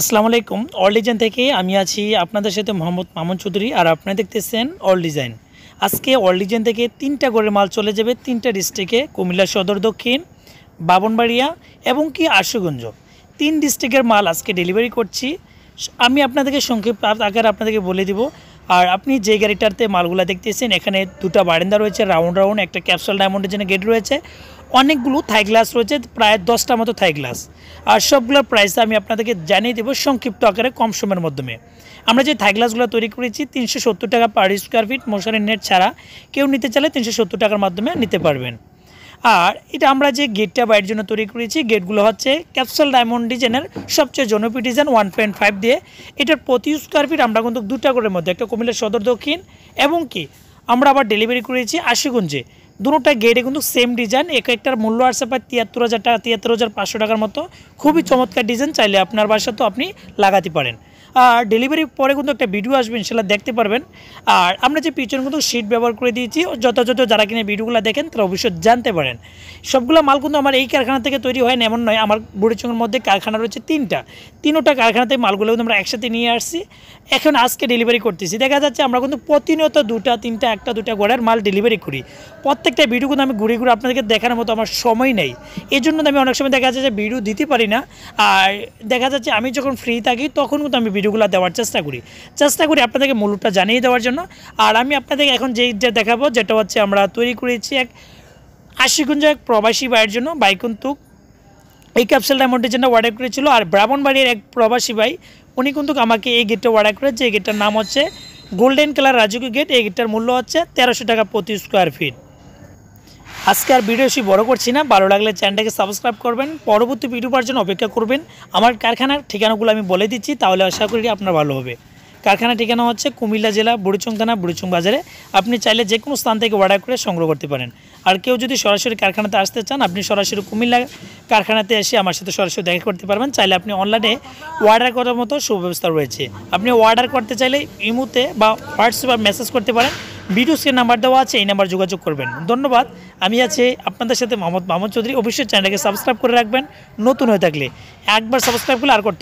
আসসালামু আলাইকুম all design থেকে আমি আছি আপনাদের সাথে মোহাম্মদ মামুন চৌধুরী আর আপনারা দেখতেছেন অল ডিজাইন আজকে অল ডিজাইন থেকে তিনটা করে মাল চলে যাবে তিনটা ডিস্ট্রিক্টে কুমিল্লা সদর দক্ষিণ বাবনবাড়িয়া এবং কি আশুগঞ্জ তিন ডিস্ট্রিক্টের মাল আজকে ডেলিভারি করছি আমি আপনাদেরকে সংক্ষিপ্ত আকারে আপনাদেরকে বলে দিব আর আপনি যে গাড়িটাতে মালগুলা দেখতেছেন এখানে দুটা বারান্দা রয়েছে রাউন্ড রাউন্ড একটা ক্যাপসুল ডায়মন্ডের জন্য গেট রয়েছে অনেকগুলো থাই গ্লাস রয়েছে প্রায় দশটা মতো থাই গ্লাস আর সবগুলোর প্রাইস আমি আপনাদেরকে জানিয়ে দেবো সংক্ষিপ্ত আকারে কম সময়ের মাধ্যমে আমরা যে থাই গ্লাসগুলো তৈরি করেছি তিনশো টাকা পার স্কোয়ার ফিট মশারি নেট ছাড়া কেউ নিতে চাইলে তিনশো টাকার মাধ্যমে নিতে পারবেন আর এটা আমরা যে গেটটা বাইরের জন্য তৈরি করেছি গেটগুলো হচ্ছে ক্যাপসুল ডায়মন্ড ডিজাইনের সবচেয়ে জনপ্রিয় ডিজাইন ওয়ান পয়েন্ট ফাইভ দিয়ে এটার প্রতি স্কোয়ার ফিট আমরা কিন্তু দুটা করে মধ্যে একটা কুমিল্লা সদর দক্ষিণ এবং কি আমরা আবার ডেলিভারি করেছি আশিগঞ্জে দুটা গেটে কিন্তু সেম ডিজাইন এক একটার মূল্য আসছে প্রায় তিয়াত্তর হাজার টাকা তিয়াত্তর হাজার পাঁচশো টাকার মতো খুবই চমৎকার ডিজাইন চাইলে আপনার বাসা তো আপনি লাগাতে পারেন আর ডেলিভারি পরে কিন্তু একটা ভিডিও আসবে ইনশাল্লাহ দেখতে পারবেন আর আমরা যে পিছনে কিন্তু শিট ব্যবহার করে দিয়েছি যথাযথ যারা কিনে ভিডিওগুলো দেখেন তারা অবশ্যই জানতে পারেন সবগুলো মাল কিন্তু আমার এই কারখানা থেকে তৈরি হয় না এমন নয় আমার বুড়িচঙ্গের মধ্যে কারখানা রয়েছে তিনটা তিনোটা কারখানা থেকে মালগুলো কিন্তু আমরা একসাথে নিয়ে আসছি এখন আজকে ডেলিভারি করতেছি দেখা যাচ্ছে আমরা কিন্তু প্রতিনিয়ত দুটা তিনটা একটা দুটা গড়ের মাল ডেলিভারি করি প্রত্যেকটা ভিডিও কিন্তু আমি ঘুরে ঘুরে আপনাদেরকে দেখানোর মতো আমার সময় নেই এই জন্য আমি অনেক সময় দেখা যাচ্ছে যে ভিডিও দিতে পারি না আর দেখা যাচ্ছে আমি যখন ফ্রি থাকি তখন কিন্তু আমি ভিডিও ভিডিওগুলো দেওয়ার চেষ্টা করি চেষ্টা করি আপনাদেরকে মূল্যটা জানিয়ে দেওয়ার জন্য আর আমি আপনাদেরকে এখন যে দেখাবো যেটা হচ্ছে আমরা তৈরি করেছি এক আশিগুঞ্জ এক প্রবাসী ভাইয়ের জন্য বাইকুন্তুক এই ক্যাপসেল ডায়মন্ডের জন্য অর্ডার করেছিল আর ব্রাহ্মণবাড়ির এক প্রবাসী ভাই উনি কিন্তু আমাকে এই গেটটা অর্ডার করেছে এই গেটটার নাম হচ্ছে গোল্ডেন কালার রাজুকি গেট এই গেটটার মূল্য হচ্ছে তেরোশো টাকা প্রতি স্কোয়ার ফিট আজকে আর ভিডিও বেশি বড় করছি না ভালো লাগলে চ্যানেলটাকে সাবস্ক্রাইব করবেন পরবর্তী ভিডিও পাওয়ার জন্য অপেক্ষা করবেন আমার কারখানার ঠিকানাগুলো আমি বলে দিচ্ছি তাহলে আশা করি আপনার ভালো হবে কারখানার ঠিকানা হচ্ছে কুমিল্লা জেলা বুড়িচং থানা বুড়িচং বাজারে আপনি চাইলে যে কোনো স্থান থেকে অর্ডার করে সংগ্রহ করতে পারেন আর কেউ যদি সরাসরি কারখানাতে আসতে চান আপনি সরাসরি কুমিল্লা কারখানাতে এসে আমার সাথে সরাসরি দেখা করতে পারবেন চাইলে আপনি অনলাইনে অর্ডার করার মতো সুব্যবস্থা রয়েছে আপনি অর্ডার করতে চাইলে ইমুতে বা হোয়াটসঅ্যাপে মেসেজ করতে পারেন বিটুসকে নাম্বার দেওয়া আছে এই নাম্বার যোগাযোগ করবেন ধন্যবাদ আমি আছে আপনাদের সাথে মোহাম্মদ মাহমুদ চৌধুরী অবশ্যই চ্যানেলকে সাবস্ক্রাইব করে রাখবেন নতুন হয়ে থাকলে একবার সাবস্ক্রাইব করলে আর করতে